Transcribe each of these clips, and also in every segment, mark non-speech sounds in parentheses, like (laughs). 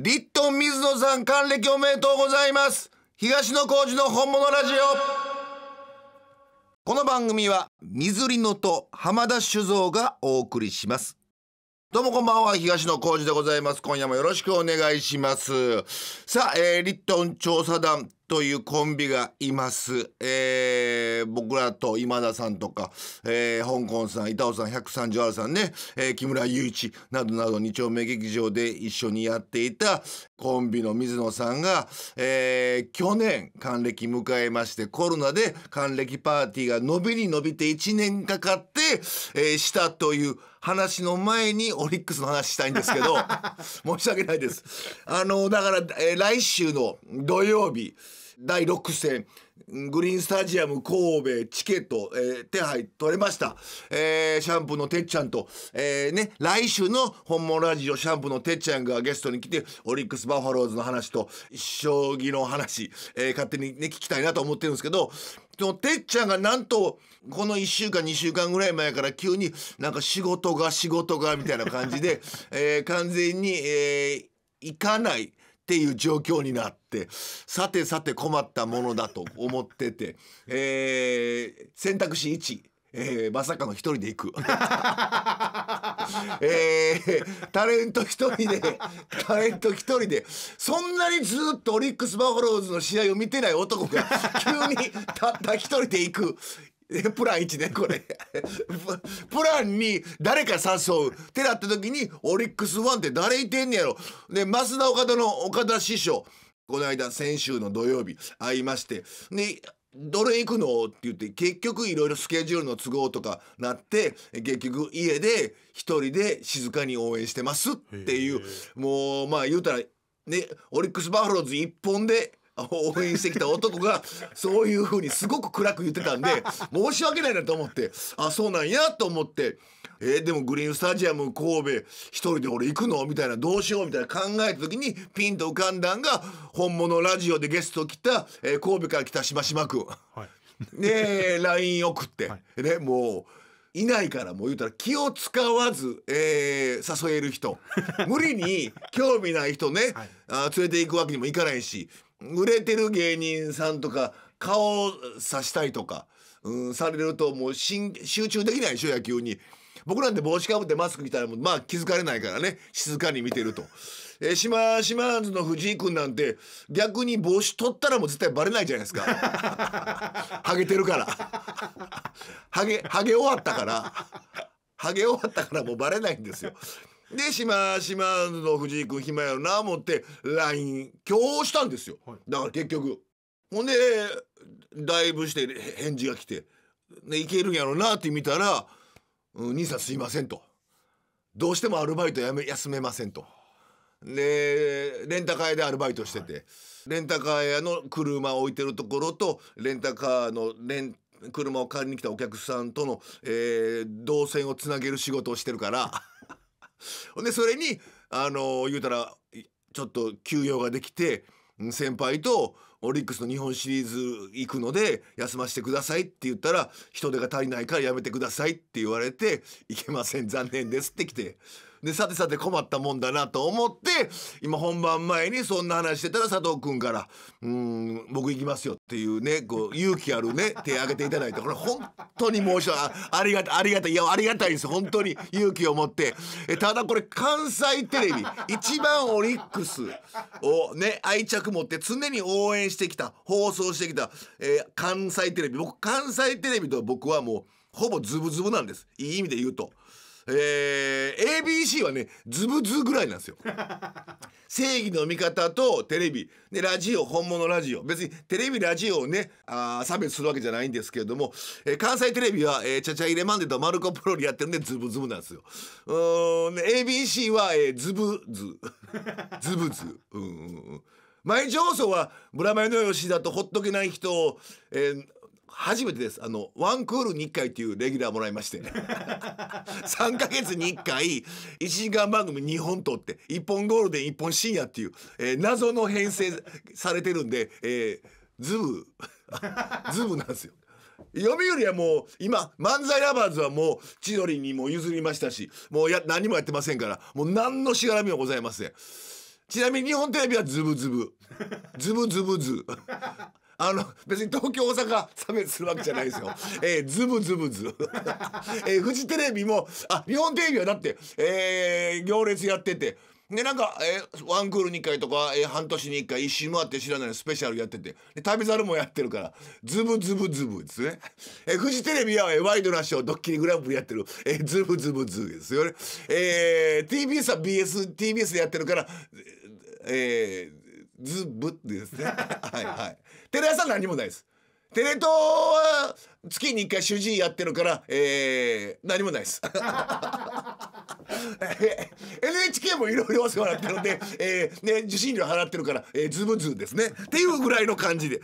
リットン水野さん還暦おめでとうございます東野幸治の本物ラジオこの番組は水利野と浜田酒造がお送りしますどうもこんばんは東野幸治でございます今夜もよろしくお願いしますさあ、えー、リットン調査団というコンビがいます。えー、僕らと今田さんとか、えー、香港さん、板尾さん、百三十原さんね、えー、木村祐一などなど二丁目劇場で一緒にやっていたコンビの水野さんが、えー、去年還暦迎えましてコロナで還暦パーティーが伸びに伸びて1年かかって、えー、したという話の前にオリックスの話したいんですけど (laughs) 申し訳ないですあのだから、えー、来週の土曜日第6戦グリーンスタジアム神戸チケット、えー、手配取れました、えー、シャンプーのてっちゃんと、えー、ね、来週の本物ラジオシャンプーのてっちゃんがゲストに来てオリックス・バファローズの話と将棋の話、え勝手に、ね、聞きたいなと思ってるんですけどのてっちゃんがなんとこの1週間2週間ぐらい前から急になんか仕事が仕事がみたいな感じで、(laughs) えー、完全に、えー、行かないっていう状況になってさてさて困ったものだと思ってて、えー、選択肢1えー、まさかの一人で行く、(laughs) えー、タレント一人でタレント一人でそんなにずっとオリックス・バファローズの試合を見てない男が急にたった一人で行くプラン1ねこれ (laughs) プラン2誰か誘うってなった時にオリックスワンって誰いてんねやろで増田岡田の岡田師匠この間先週の土曜日会いましてでどれ行くのって言って結局いろいろスケジュールの都合とかなって結局家で一人で静かに応援してますっていうもうまあ言うたらねオリックス・バファローズ一本で応援してきた男が (laughs) そういうふうにすごく暗く言ってたんで申し訳ないなと思ってあそうなんやと思ってえー、でもグリーンスタジアム神戸一人で俺行くのみたいなどうしようみたいな考えた時にピンと浮かんだんが本物ラジオでゲスト来た、えー、神戸から来たしましまくん。はいね LINE 送って、はい、ねもういないからもう言うたら気を使わず、えー、誘える人 (laughs) 無理に興味ない人ね、はい、あ連れていくわけにもいかないし売れてる芸人さんとか顔をさしたいとか、うん、されるともう集中できないでしょ野球に。僕なんて帽子かぶってマスク着たらまあ気づかれないからね静かに見てると。えー、島島の藤井君なんて逆に帽子取ったらもう絶対バレないじゃないですかハゲてるからハゲハゲ終わったからハゲ終わったからもうバレないんですよで島島ズの藤井君暇やろな思って LINE 今日したんですよ、はい、だから結局ほんでだいぶして返事が来て、ね、いけるんやろなって見たらうん、兄さんすいませんと。どうしてもアルバイトやめ休めませんと。でレンタカー屋でアルバイトしてて、はい、レンタカー屋の車を置いてるところとレンタカーのレン車を借りに来たお客さんとの、えー、動線をつなげる仕事をしてるから (laughs) でそれにあの言うたらちょっと休養ができて先輩とオリックスの日本シリーズ行くので休ませてくださいって言ったら人手が足りないからやめてくださいって言われていけません残念ですって来てでさてさて困ったもんだなと思って今本番前にそんな話してたら佐藤君から「うん僕行きますよ」っていうねこう勇気あるね (laughs) 手挙げていただいてこれ本当に申し訳ありがたいありがたいいやありがたいんです本当に勇気を持ってえただこれ関西テレビ一番オリックスをね愛着持って常に応援してきた放送してきた、えー、関西テレビ僕関西テレビと僕はもうほぼズブズブなんですいい意味で言うと。えー、ABC はねズブズぐらいなんですよ。(laughs) 正義の味方とテレビでラジオ本物ラジオ別にテレビラジオをねあ差別するわけじゃないんですけれども、えー、関西テレビは、えー、チャチャ入れマンデとマルコ・プロリやってるんでズブズブなんですよ。うん ABC は、えー、ズブズ (laughs) ズブズ。うんうんうん前上層はブラマヨの吉田とほっとけない人を、えー、初めてですあのワンクールに1回というレギュラーもらいまして3か (laughs) 月に1回1時間番組2本撮って1本ゴールデン1本深夜っていう、えー、謎の編成されてるんで、えー、ズブ (laughs) ズブなんですよ。読売はもう今漫才ラバーズはもう千鳥にも譲りましたしもうや何もやってませんからもう何のしがらみもございませんちなみに日本テレビはズブズブ (laughs) ズブズブズあの別に東京大阪差別するわけじゃないですよ。(laughs) えー、ズブズブズ。(laughs) えー、フジテレビもあ日本テレビはだって、えー、行列やってて。でなんか、えー、ワンクール2回とか、えー、半年に1回一周回って知らないスペシャルやっててで旅猿もやってるからズブズブズブですね、えー、フジテレビは、えー、ワイドナショードッキリグランプリやってる、えー、ズブズブズですよね、えー、TBS は BSTBS でやってるから、えー、ズブってですねはいはいテレ朝何もないですテレ東は月に1回主治医やってるから、えー、何もないです。NHK (laughs) もいろいろお世話になってるんで、えーね、受信料払ってるから、えー、ズブズですねっていうぐらいの感じでで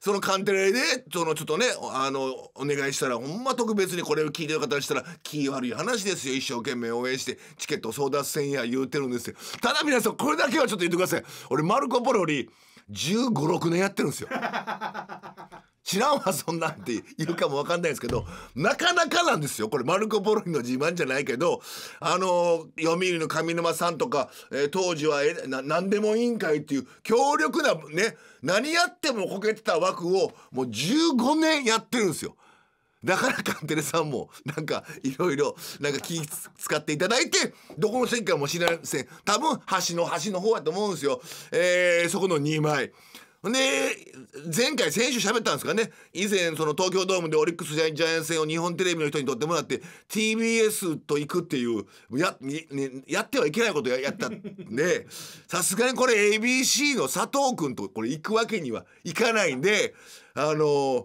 そのカンテレでそのちょっとねあのお願いしたらほんま特別にこれを聞いてる方にしたら気悪い話ですよ一生懸命応援してチケット争奪戦や言うてるんですよただ皆さんこれだけはちょっと言ってください俺マルコ・ポロリ1 5 6年やってるんですよ。(laughs) 知らんわそんなんって言うかも分かんないですけどなかなかなんですよこれマルコ・ポロリの自慢じゃないけどあの読売の上沼さんとか、えー、当時はえな何でも委員会っていう強力なね何やってもこけてた枠をもう15年やってるんですよ。だからカンテレさんもなんかいろいろなんか気使っていただいてどこの席かも知らせん多分橋の端の方やと思うんですよ、えー、そこの2枚。で前回選手喋ったんですかね以前その東京ドームでオリックスジャイアンツ戦を日本テレビの人に撮ってもらって TBS と行くっていうや,、やってはいけないことやったんでさすがにこれ ABC の佐藤君とこれ行くわけにはいかないんであのー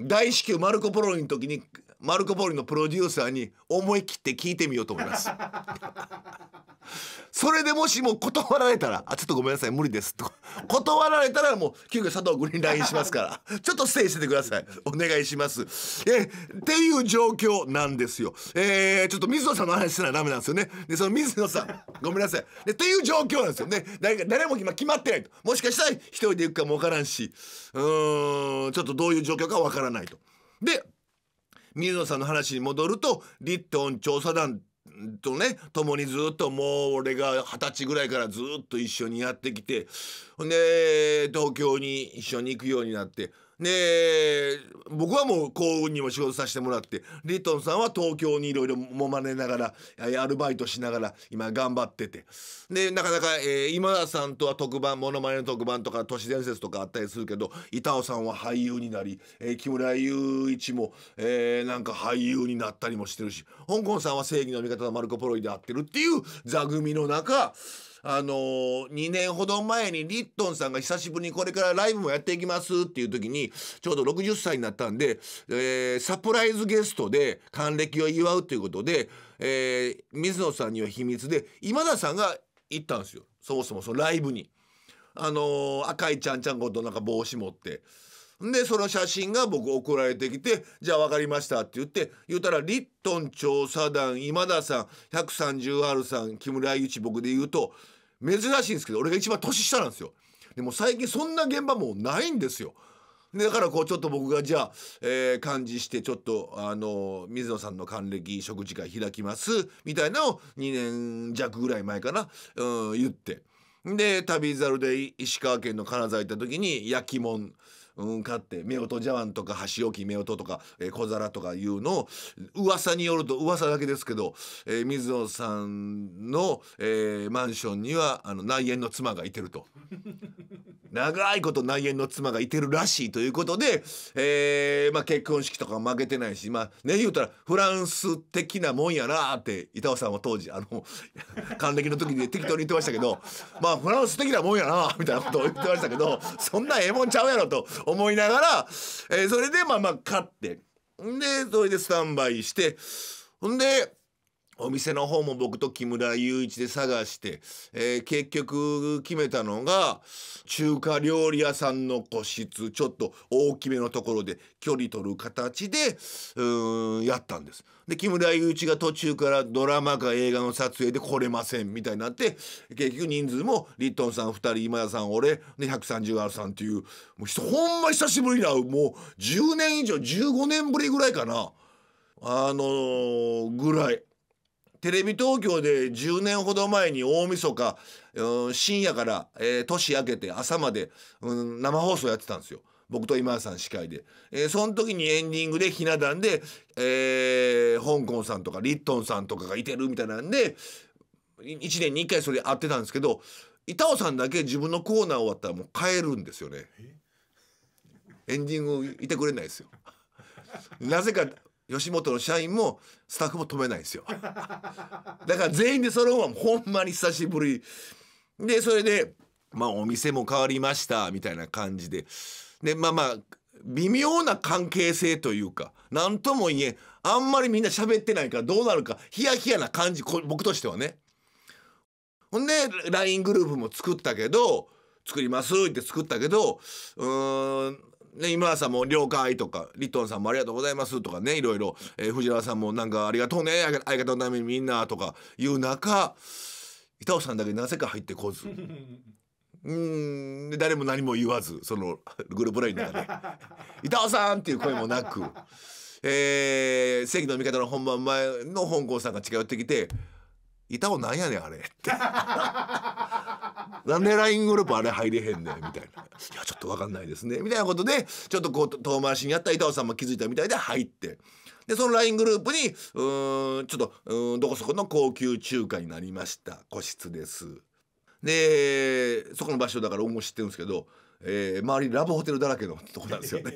大至急マルコ・ポロリの時にマルコ・ポーリのプロデューサーに思い切って聞いてみようと思います (laughs) それでもしも断られたら「あちょっとごめんなさい無理です」と断られたらもう急遽佐藤君に LINE しますから (laughs) ちょっとステイしててくださいお願いしますえっていう状況なんですよえー、ちょっと水野さんの話したらダメなんですよねでその水野さんごめんなさいでっていう状況なんですよね誰か誰も今決まってないともしかしたら一人で行くかも分からんしうんちょっとどういう状況か分からないとで水野さんの話に戻ると立東調査団とね共にずっともう俺が二十歳ぐらいからずっと一緒にやってきてほんで東京に一緒に行くようになってで僕はもう幸運にも仕事させてもらってリトンさんは東京にいろいろもまねながらアルバイトしながら今頑張っててでなかなか、えー、今田さんとは特番ものまねの特番とか都市伝説とかあったりするけど板尾さんは俳優になり、えー、木村雄一も、えー、なんか俳優になったりもしてるし香港さんは正義の味方のマルコ・ポロリで会ってるっていう座組の中あのー、2年ほど前にリットンさんが久しぶりにこれからライブもやっていきますっていう時に、ちょうど60歳になったんで、えー、サプライズゲストで還暦を祝うということで、えー、水野さんには秘密で、今田さんが行ったんですよ。そもそもそのライブに。あのー、赤いちゃんちゃんことなんか帽子持って。で、その写真が僕送られてきて、じゃあ分かりましたって言って、言ったら、リットン調査団、今田さん、130 r さん、木村祐一僕で言うと、珍しいんですけど俺が一番年下なんですよでも最近そんな現場もうないんですよだからこうちょっと僕がじゃあ、えー、漢字してちょっとあの水野さんの還暦食事会開きますみたいなのを2年弱ぐらい前かな、うん、言ってで旅猿で石川県の金沢行った時に焼き物うん、買って夫婦茶碗とか箸置き夫婦とか、えー、小皿とかいうのを噂によると噂だけですけど、えー、水野さんの、えー、マンションにはあの内縁の妻がいてると。長いこと内縁の妻がいてるらしいということで、えーまあ、結婚式とか負けてないし、まあ、ね言うたらフランス的なもんやなって板尾さんは当時あの (laughs) 還暦の時に適当に言ってましたけどまあフランス的なもんやなみたいなことを言ってましたけどそんなええもんちゃうやろと思いながら、えー、それでまあまあ勝ってでそれでスタンバイしてほんでお店の方も僕と木村雄一で探して、えー、結局決めたのが中華料理屋さんの個室ちょっと大きめのところで距離取る形でうんやったんです。で木村雄一が途中からドラマか映画の撮影で来れませんみたいになって結局人数もリットンさん2人今田さん俺で130原さんっていうもうほんま久しぶりなもう10年以上15年ぶりぐらいかなあのー、ぐらいテレビ東京で10年ほど前に大晦日、うん、深夜から、えー、年明けて朝まで、うん、生放送やってたんですよ。僕と今田さん司会で、えー、その時にエンディングでひな壇で、えー、香港さんとかリットンさんとかがいてるみたいなんで1年に1回それ会ってたんですけど板尾さんだけ自分のコーナー終わったらもう帰るんですよねエンディングいてくれないですよなぜか吉本の社員もスタッフも止めないですよだから全員で揃うのはほんまに久しぶりでそれでまあお店も変わりましたみたいな感じででまあまあ微妙な関係性というか何とも言えあんまりみんな喋ってないからどうなるかヒヤヒヤな感じ僕としてはねほんで LINE グループも作ったけど作りますって作ったけどうーんね、今田さんも「了解」とかリットンさんも「ありがとうございます」とかねいろいろ、えー、藤原さんも「なんかありがとうね相方のためにみんな」とかいう中板尾さんだけなぜか入ってこず (laughs) うん誰も何も言わずそのグループラインの中で「(laughs) 板尾さん!」っていう声もなく。えー、正義の味方の本番前の本郷さんが近寄ってきて板尾なんやねんあれ」ってなんで LINE グループあれ入れへんねんみたいな「いやちょっと分かんないですね」みたいなことでちょっとこう遠回しにやった板尾さんも気づいたみたいで入ってでその LINE グループに「うんちょっとうんどこそこの高級中華になりました個室です」でそこの場所だから俺も知ってるんですけどえー、周りラブホテルだらけのとこなんですよね。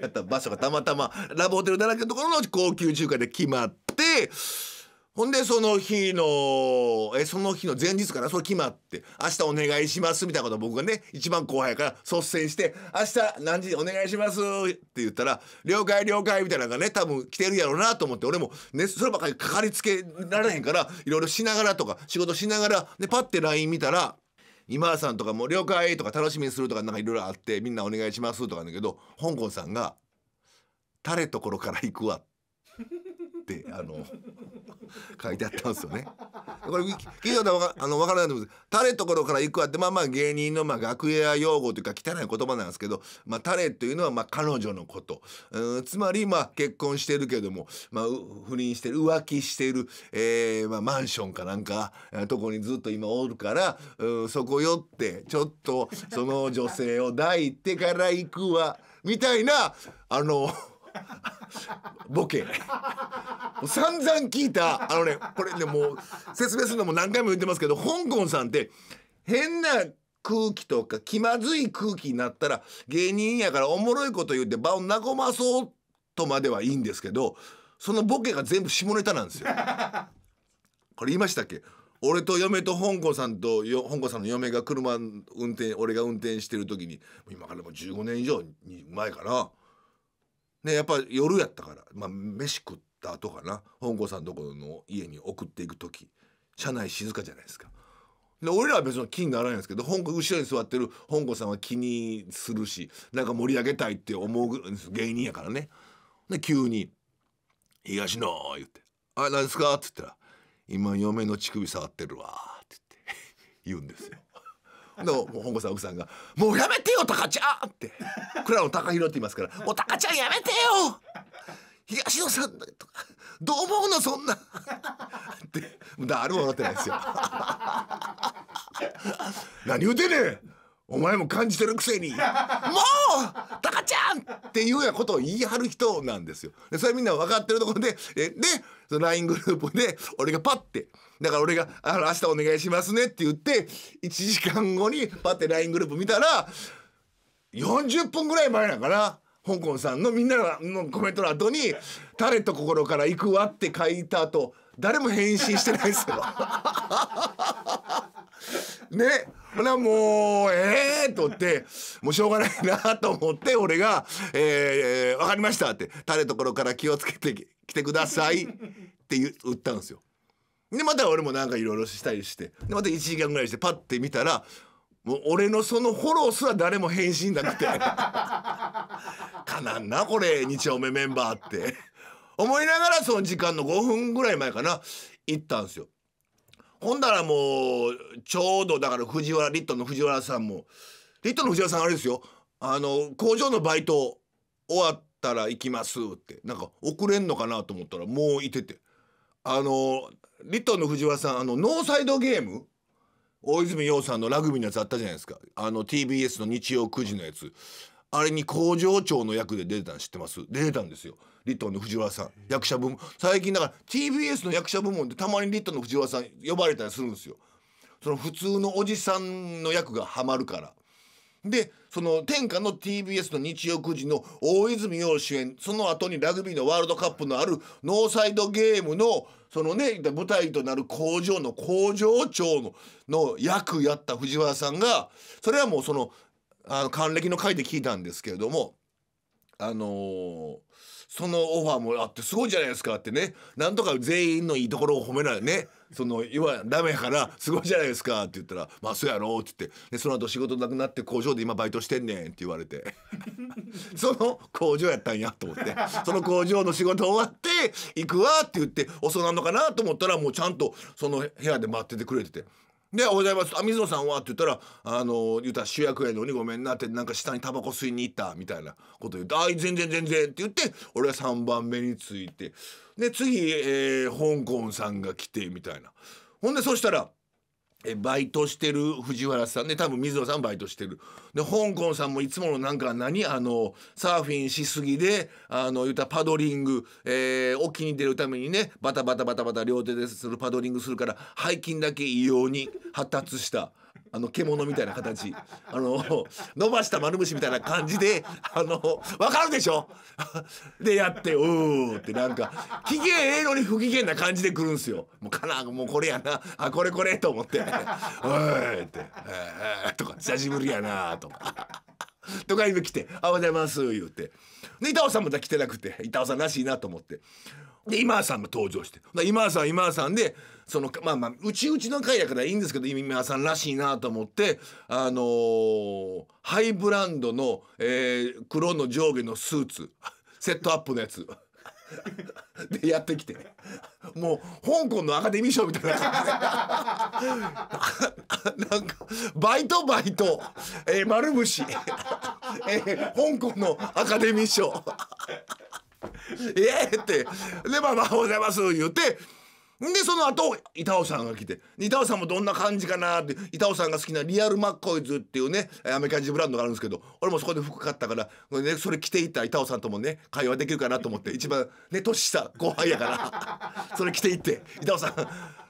だ (laughs) った場所がたまたまラブホテルだらけのところの高級中華で決まってほんでその日のえその日の前日からそれ決まって明日お願いしますみたいなこと僕がね一番後輩やから率先して明日何時にお願いしますって言ったら了解了解みたいなのがね多分来てるやろうなと思って俺も、ね、そればかりかかりつけられへんからいろいろしながらとか仕事しながらね、パッて LINE 見たら今田さんとかも了解とか楽しみにするとかなんかいろいろあってみんなお願いしますとかだけど香港さんが「れところから行くわ」ってあの。書いてあったんですよね。これ聞いた方はあの分からないと思うんですタレところから行くわってまあまあ芸人のまあ楽屋用語というか汚い言葉なんですけど、まあ、タレというのはまあ彼女のこと、うん、つまりまあ結婚してるけども、まあ、不倫してる浮気してる、えーまあ、マンションかなんかとこにずっと今おるから、うん、そこ寄ってちょっとその女性を抱いてから行くわみたいなあの。ボケ。散々聞いた、あのね、これね、もう、説明するのも何回も言ってますけど、香港さんって、変な空気とか気まずい空気になったら、芸人やからおもろいこと言って場を和まそうとまではいいんですけど、そのボケが全部下ネタなんですよ。これ言いましたっけ俺と嫁と香港さんとよ香港さんの嫁が車運転俺が運転してる時に今からもう15年以上前かなねやっぱ夜やったから、まあ、飯食った後かな本郷さんところの家に送っていく時車内静かじゃないですか。で俺らは別に気にならないんですけど本後ろに座ってる本郷さんは気にするしなんか盛り上げたいって思う芸人やからね。で急に「東野」言って「あれ何ですか?」って言ったら「今嫁の乳首触ってるわ」って言って言うんですよ。の本郷さん奥さんが「もうやめてよタカちゃん!」って倉野高弘って言いますから「(laughs) もうタカちゃんやめてよ東野さんとかどう思うのそんな」って誰も笑ってないですよ。(laughs) 何言うてねんお前も感じてるくせに「(laughs) もうタカちゃん!」っていうようなことを言い張る人なんですよ。でそれみんな分かってるところででその LINE グループで俺がパッてだから俺が「あの明日お願いしますね」って言って1時間後にパッて LINE グループ見たら40分ぐらい前なんかな香港さんのみんなのコメントの後に「誰と心から行くわ」って書いたと。誰も返信してないですよ (laughs) ねほらもうええー、とってもうしょうがないなと思って俺が「えー、分かりました」って「れところから気をつけてきてください」って言ったんですよ。でまた俺もなんかいろいろしたりしてでまた1時間ぐらいしてパッて見たらもう俺のそのフォローすら誰も返信なくて (laughs) かなんなこれ2丁目メンバーって。思いながらその時間の5分ぐらい前かな行ったんですよ。ほんだらもうちょうどだから藤原リットの藤原さんもリットの藤原さんあれですよあの工場のバイト終わったら行きますってなんか遅れんのかなと思ったらもういててあのリットの藤原さんあのノーサイドゲーム大泉洋さんのラグビーのやつあったじゃないですかあの TBS の日曜9時のやつあれに工場長の役で出てたの知ってます出てたんですよ。リットンの藤原さん役者部門最近だから TBS の役者部門でたまにリットンの藤原さん呼ばれたりするんですよ。その普通のおじさんの役がハマるから。でその天下の TBS の日曜9時の大泉洋主演その後にラグビーのワールドカップのあるノーサイドゲームのそのね舞台となる工場の工場長のの役やった藤原さんがそれはもうそのあの還暦の回で聞いたんですけれどもあのーそのオファーもあってすごいじゃないですかってねなんとか全員のいいところを褒めないねその言わダメやからすごいじゃないですかって言ったら「まあそうやろ」って言ってでその後仕事なくなって工場で今バイトしてんねんって言われて (laughs) その工場やったんやと思ってその工場の仕事終わって「行くわ」って言って遅なんのかなと思ったらもうちゃんとその部屋で待っててくれてて。で「おはようございますあ水野さんは?」って言ったら「あの言うたら主役やのにごめんな」ってなんか下にタバコ吸いに行ったみたいなこと言って「あ全然全然」って言って俺は3番目についてで次、えー、香港さんが来てみたいなほんでそしたら「えバイトしてる藤原さんで多分水野さんバイトしてるで香港さんもいつものなんか何あのサーフィンしすぎであの言ったパドリング、えー、沖に出るためにねバタバタバタバタ両手でするパドリングするから背筋だけ異様に発達した。あの獣みたいな形 (laughs) あの伸ばした丸虫みたいな感じで (laughs) あの分かるでしょ (laughs) でやって「うー」ってなんか機嫌ええのに不機嫌な感じで来るんすよ。もうかなもうこれやなあこれこれと思って「おい」って「えー、とか「久しぶりやな」とか。とか今来て「あおはようございます」言うてで板尾さんも来てなくて板尾さんらしいなと思ってで今田さんも登場して今田さん今田さんでそのまあまあうちうちの会やからいいんですけど今さんらしいなと思ってあのー、ハイブランドの、えー、黒の上下のスーツセットアップのやつ。でやってきてもう香港のアカデミー賞みたいな感じでなんかバイトバイト、えー、丸虫、えー、香港のアカデミー賞ええってでまあまあおはようございます言うてでその後板尾さんが来て板尾さんもどんな感じかなって板尾さんが好きなリアルマッコイズっていうねアメリカ人ブランドがあるんですけど俺もそこで服買ったから、ね、それ着ていった板尾さんともね会話できるかなと思って一番ね年下後輩やから (laughs) それ着ていって板尾さん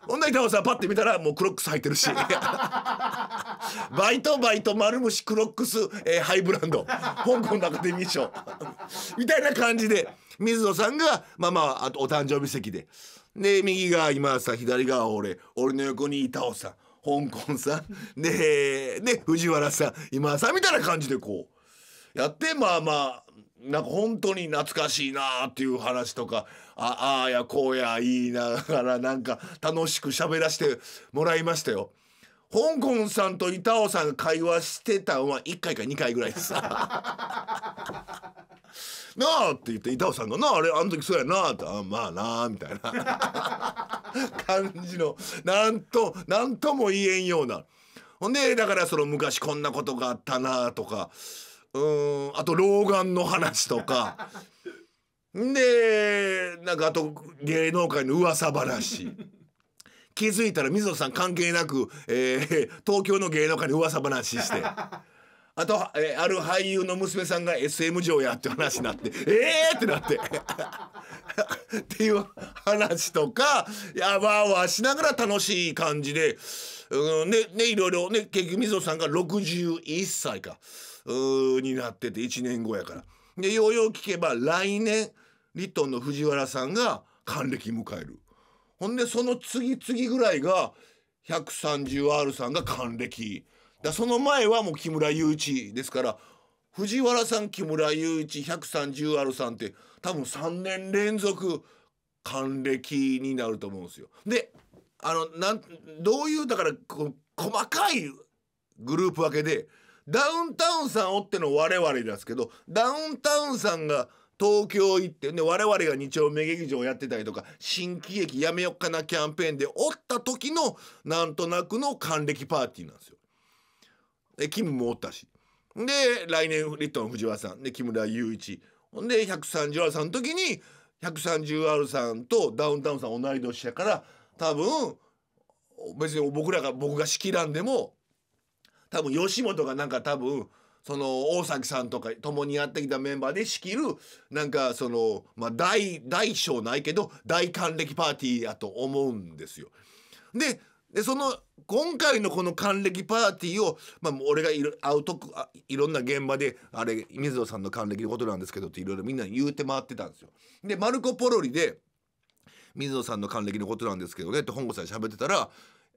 ほんな板尾さんパッて見たらもうクロックス履いてるし (laughs) バイトバイト丸虫クロックス、えー、ハイブランド香港のアカデミー賞みたいな感じで水野さんがまあまあお誕生日席で。で右が今さ左が俺俺の横に板尾さん香港さんでで藤原さん今さみたいな感じでこうやってまあまあなんか本当に懐かしいなっていう話とかああやこうや言いながらなんか楽しく喋らせてもらいましたよ。香港さんと板尾さんが会話してたのは1回か2回ぐらいでさなあって言って板尾さんが「なああれあの時そうやな」って「あまあなあ」みたいな感じのなんとなんとも言えんようなほんでだからその昔こんなことがあったなとかうんあと老眼の話とかでなんかあと芸能界の噂話。気づいたら水野さん関係なく、えー、(laughs) 東京の芸能界に噂話して。(laughs) あと、えー、ある俳優の娘さんが SM 嬢やって話になって「(laughs) ええってなってっていう話とかやわわしながら楽しい感じで、うん、ねねいろいろね結局水野さんが61歳かうになってて1年後やから。でようよう聞けば来年リットンの藤原さんが還暦迎える。ほんでその次々ぐらいが 130R さんが還暦だその前はもう木村雄一ですから藤原さん木村雄一 130R さんって多分3年連続還暦になると思うんですよ。であのなんどういうだから細かいグループ分けでダウンタウンさんおっての我々ですけどダウンタウンさんが「東京行ってね我々が日曜目劇場やってたりとか新喜劇やめよっかなキャンペーンでおった時のなんとなくの還暦パーティーなんですよ。でキムもおったしで来年リットン藤原さんで木村雄一ほんで 130R さんの時に 130R さんとダウンタウンさん同い年やから多分別に僕らが僕が仕切らんでも多分吉本がなんか多分。その大崎さんとか共にやってきたメンバーで仕切るなんかその、まあ大、大小ないけど大還暦パーティーやと思うんですよ。ででその今回のこの還暦パーティーを、まあ、俺がいるアウトいろんな現場であれ水野さんの還暦のことなんですけどっていろいろみんな言うて回ってたんですよ。でマルコ・ポロリで水野さんの還暦のことなんですけどねって本郷さんに喋ってたら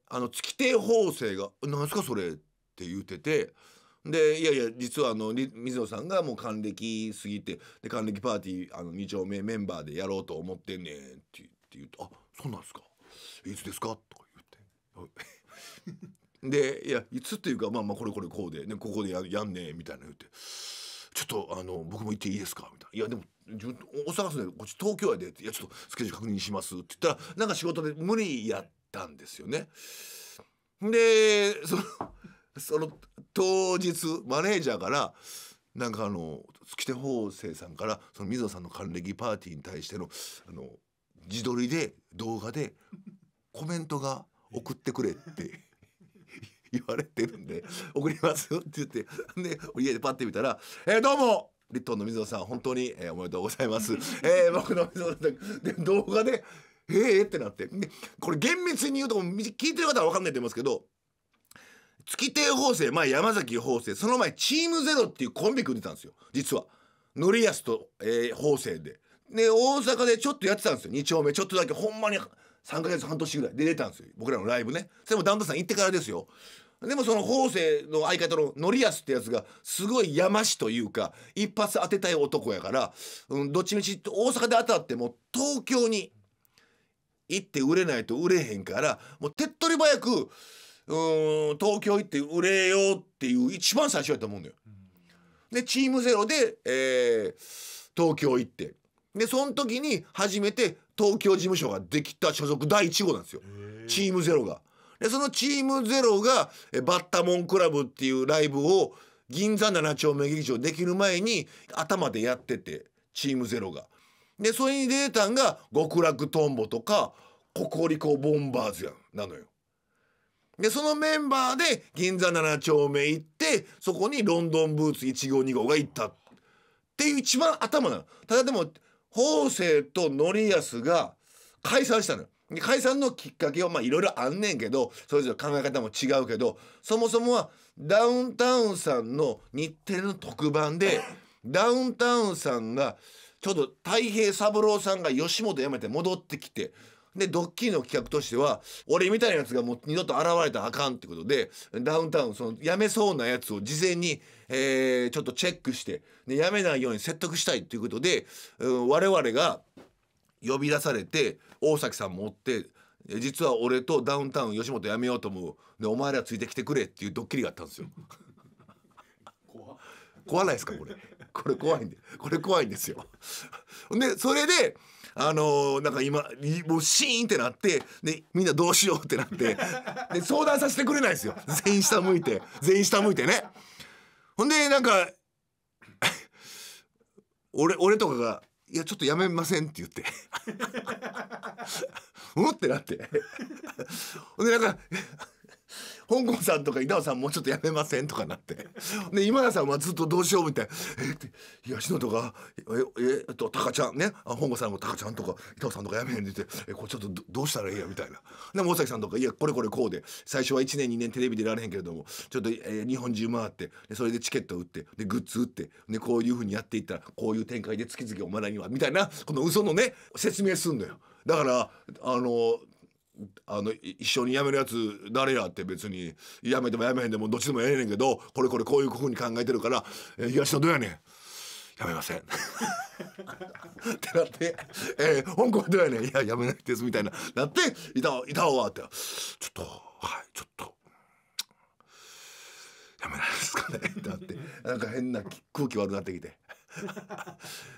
あの月亭法政が「何すかそれ」って言うてて。でいやいや実はあの水野さんがもう還暦過ぎてで還暦パーティーあの2丁目メンバーでやろうと思ってんねんって言って言うと「あそうなんですかいつですか?」とか言って。(laughs) でいやいつっていうかまあまあこれこれこうで、ね、ここでややんねんみたいな言って「ちょっとあの僕も行っていいですか?」みたいな「いやでも自分お探すねこっち東京やで」って「いやちょっとスケジュール確認します」って言ったらなんか仕事で無理やったんですよね。でそのその当日マネージャーからなんかあの月手法生さんからその水野さんの還暦パーティーに対してのあの自撮りで動画でコメントが送ってくれって (laughs) 言われてるんで「送ります」よ」って言ってで家でパッて見たら「えー、どうもリットンの水野さん本当に、えー、おめでとうございます」えー、僕の水野さんで動画で「ええー、ってなってでこれ厳密に言うと聞いてる方は分かんないと思いますけど月亭法政前山崎法政その前チームゼロっていうコンビ組んでたんですよ実は則安と、えー、法政で。で大阪でちょっとやってたんですよ2丁目ちょっとだけほんまに3か月半年ぐらいで出たんですよ僕らのライブねそれもダ那ンさん行ってからですよでもその法政の相方の則安ってやつがすごい山師というか一発当てたい男やから、うん、どっちみち大阪で当たっても東京に行って売れないと売れへんからもう手っ取り早くうん東京行って売れようっていう一番最初やと思うんだよ。でチームゼロで、えー、東京行ってでその時に初めて東京事務所ができた所属第1号なんですよチームゼロが。でそのチームゼロがバッタモンクラブっていうライブを銀座7丁目劇場できる前に頭でやっててチームゼロが。でそれに出たんが極楽とんぼとかココリコボンバーズやんなのよ。でそのメンバーで銀座7丁目行ってそこにロンドンブーツ1号2号が行ったっていう一番頭なのただでも法政と紀康が解散したのよ。解散のきっかけはまあいろいろあんねんけどそれぞれ考え方も違うけどそもそもはダウンタウンさんの日テレの特番で (laughs) ダウンタウンさんがちょっと太平三郎さんが吉本辞めて戻ってきてでドッキリの企画としては俺みたいなやつがもう二度と現れたらあかんってことでダウンタウンその辞めそうなやつを事前に、えー、ちょっとチェックしてで辞めないように説得したいっていうことで、うん、我々が呼び出されて大崎さんもって。実は俺とダウンタウン吉本辞めようと思うでお前らついてきてくれっていうドッキリがあったんですよ。怖ないですかこれこれ怖いんでこれ怖いんですよでそれであのー、なんか今もうシーンってなってでみんなどうしようってなって (laughs) で相談させてくれないんですよ全員下向いて全員下向いてね。ほんでなんか (laughs) 俺俺とかが「いやちょっとやめません」って言って (laughs) うんってなってほんでなんか香港さんとか稲尾さんもうちょっとやめませんとかなってで今田さんはずっとどうしようみたいなえって東野とかえええっとタカちゃんね本郷さんもタカちゃんとか伊藤さんとかやめへんって言ってえこれちょっとどうしたらいいやみたいなで大崎さんとかいやこれこれこうで最初は1年2年テレビ出られへんけれどもちょっと、えー、日本中回ってでそれでチケット売ってでグッズ売ってでこういうふうにやっていったらこういう展開で月々おらにはみたいなこの嘘のね説明すんのよ。だからあのあの一緒に辞めるやつ誰やって別に辞めても辞めへんでもどっちでもええねんけどこれこれこういうふうに考えてるから、東野どうやねんやめませんってなって、えー、香港はどうやねんいややめないですみたいななっていたいたわってちょっとはいちょっとやめないですかねってなってなんか変な空気悪くなってきて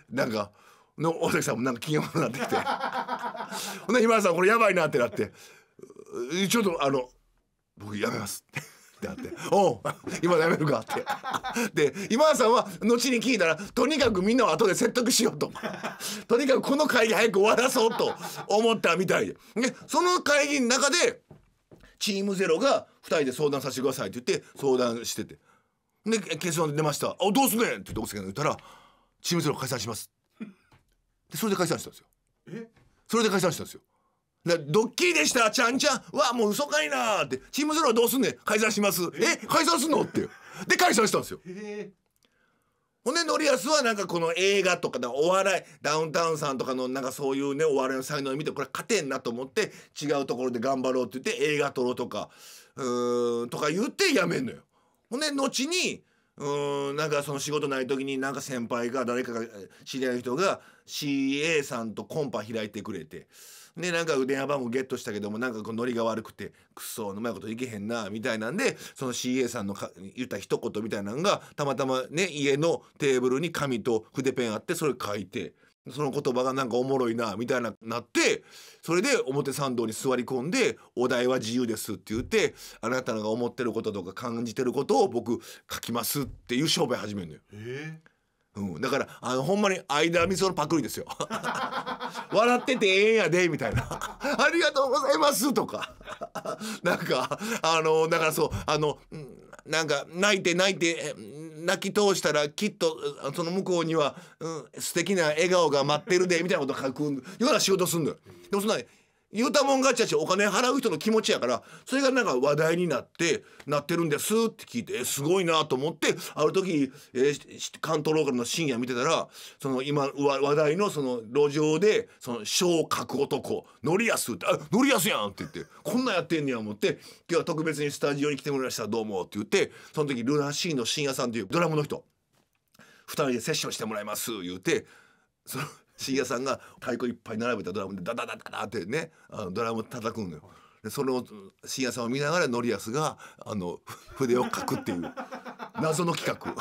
なんか。の大崎さんもなんか機嫌悪なってきて (laughs) ほんで今田さんこれやばいなってなってちょっとあの僕やめますってなって「おう今やめるか」ってで今田さんは後に聞いたらとにかくみんなを後で説得しようととにかくこの会議早く終わらそうと思ったみたいででその会議の中でチームゼロが2人で相談させてくださいって言って相談しててで結論出ました「おどうすねん」って言って大崎さんが言ったら「チームゼロ解散します」それで解散したんですよえそれで解散したんですよドッキリでしたちゃんちゃんわもう嘘かいなってチームゼロはどうすんねん解散しますえ解散すんのってで解散したんですよほんでアスはなんかこの映画とかお笑いダウンタウンさんとかのなんかそういうねお笑いの才能を見てこれ勝てんなと思って違うところで頑張ろうって言って映画撮ろうとかうんとか言ってやめんのよほんで後にうんなんかその仕事ない時になんか先輩が誰かが知り合いの人が CA さんとコンパ開いてくれてでなんか電話番号ゲットしたけどもなんかこうノリが悪くてくそうまいこといけへんなみたいなんでその CA さんのか言った一言みたいなのがたまたまね家のテーブルに紙と筆ペンあってそれ書いて。その言葉がなんかおもろいなみたいななってそれで表参道に座り込んで「お題は自由です」って言ってあなたが思ってることとか感じてることを僕書きますっていう商売始めるのよ。えーうん、だからあのほんまに間味噌のパクリですよ (laughs) 笑っててええんやでみたいな (laughs) ありがとうございますとか (laughs) なんかあのだからそうあのなんか泣いて泣いて泣き通したらきっとその向こうには、うん、素敵な笑顔が待ってるでみたいなこと書くような仕事すんのよ。でもそんな言うたもん勝ちやしお金払う人の気持ちやからそれがなんか話題になってなってるんですって聞いてすごいなと思ってある時、えー、関東ローカルの深夜見てたらその今話題のその路上でその書を書く男乗りやすって「あ乗りやすやん」って言って「こんなんやってんねや」思って「今日は特別にスタジオに来てもらいましたどうも」って言ってその時ルナシーの深夜さんっていうドラムの人2人でセッションしてもらいます言うてその。深夜さんが太鼓いっぱい並べたドラムでダダダダダってねあのドラム叩くのよ。でその深夜さんを見ながらノリアスがあの筆を書くっていう (laughs) 謎の企画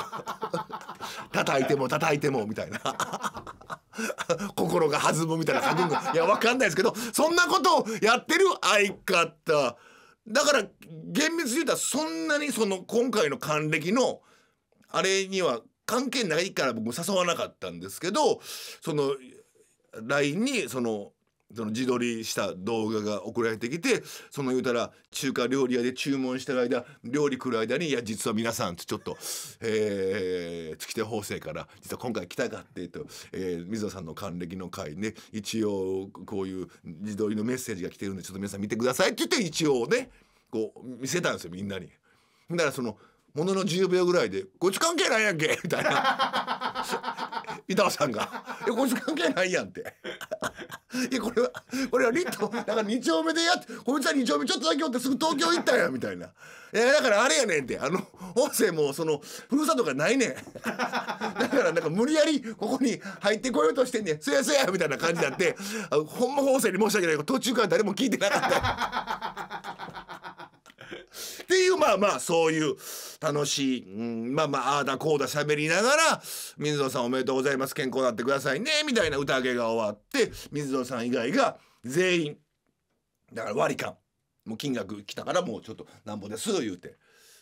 (laughs) 叩いても叩いてもみたいな (laughs) 心が弾むみたいな覚悟いや分かんないですけどそんなことをやってる相方だから厳密に言うたらそんなにその今回の還暦のあれには関係ないから僕も誘わなかったんですけどその LINE にそのその自撮りした動画が送られてきてその言うたら中華料理屋で注文してる間料理来る間に「いや実は皆さん」ってちょっと、えー、月手法政から「実は今回来たかって」と、えー、水野さんの還暦の会ね一応こういう自撮りのメッセージが来てるんでちょっと皆さん見てくださいって言って一応ねこう見せたんですよみんなに。だからそのものの10秒ぐらいで「こいつ関係ないやんけ」(laughs) みたいな (laughs) 板尾さんが「えこいつ関係ないやん」って。(laughs) いやこれはこれはリットだから2丁目でやってこいつは2丁目ちょっとだけおってすぐ東京行ったんやみたいな「いやだからあれやねん」ってあの音声もそのふるさとがないねんだからなんか無理やりここに入ってこようとしてんねん「そやすや」みたいな感じになってあほんま音声に申し訳ないけど途中から誰も聞いてなかった。っていうまあまあそういう楽しい、うん、まあまあああだこうだ喋りながら水野さんおめでとうございます健康になってくださいねみたいな宴が終わって水野さん以外が全員だから割り勘もう金額来たからもうちょっとなんぼです言うて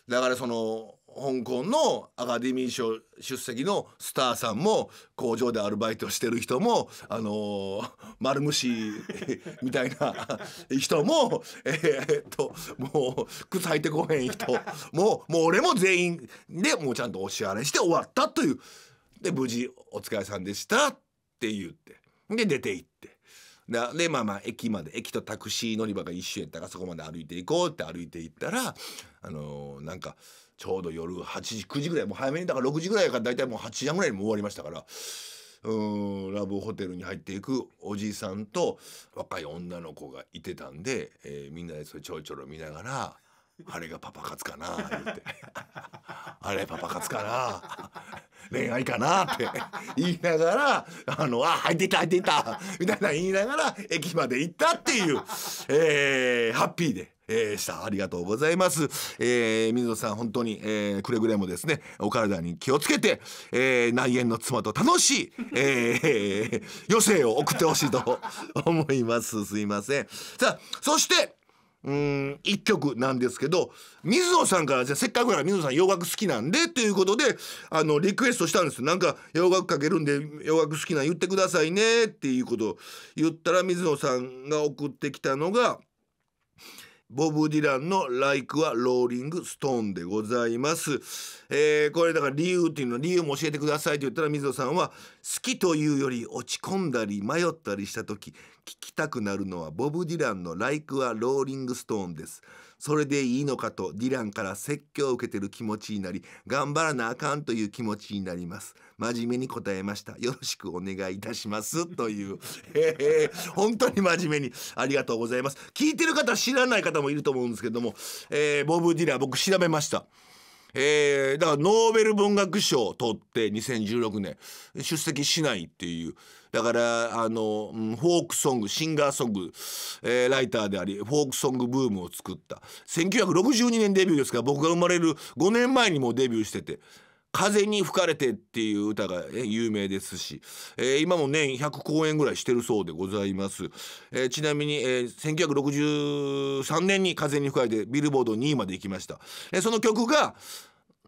だからその香港のアカデミー賞出席のスターさんも工場でアルバイトしてる人も、あのー、(laughs) 丸虫みたいな人も (laughs) えっともう靴履いてこへん人ももう俺も全員でもうちゃんとお支払いして終わったというで無事「お疲れさんでした」って言ってで出て行って。でまあまあ駅まで駅とタクシー乗り場が一緒やったらそこまで歩いていこうって歩いていったらあのー、なんかちょうど夜8時9時ぐらいもう早めにだから6時ぐらいから大体もう8時半ぐらいにも終わりましたからうんラブホテルに入っていくおじいさんと若い女の子がいてたんで、えー、みんなでそれちょろちょろ見ながら。あれがパパ活かな言ってあれパパ活かな恋愛かなって言いながらあのあ入ってた入ってたみたいな言いながら駅まで行ったっていう、えー、ハッピーで。えー、したありがとうございます、えー、水野さん本当に、えー、くれぐれもですねお体に気をつけて、えー、内縁の妻と楽しい、えー、余生を送ってほしいと思いますすいませんさあそしてうん1曲なんですけど水野さんからじゃあせっかくなら水野さん洋楽好きなんでということであのリクエストしたんですなんか洋楽かけるんで洋楽好きなん言ってくださいねっていうことを言ったら水野さんが送ってきたのがボブ・ディランの「Like はローリング・ストーン」でございます。えー、これだから理由っていうの理由も教えてくださいと言ったら水野さんは好きというより落ち込んだり迷ったりした時聞きたくなるのはボブ・ディランの「Like a Rolling Stone」です。それでいいのかとディランから説教を受けてる気持ちになり頑張らなあかんという気持ちになります真面目に答えましたよろしくお願いいたしますという、えー、本当に真面目にありがとうございます聞いてる方知らない方もいると思うんですけども、えー、ボブ・ディラン僕調べましたえー、だからノーベル文学賞を取って2016年出席しないっていうだからあのフォークソングシンガーソング、えー、ライターでありフォークソングブームを作った1962年デビューですから僕が生まれる5年前にもうデビューしてて風に吹かれて」っていう歌が、ね、有名ですし、えー、今も年100公演ぐらいしてるそうでございます、えー、ちなみに、えー、1963年に「風に吹かれて」ビルボード2位まで行きました、えー、その曲が「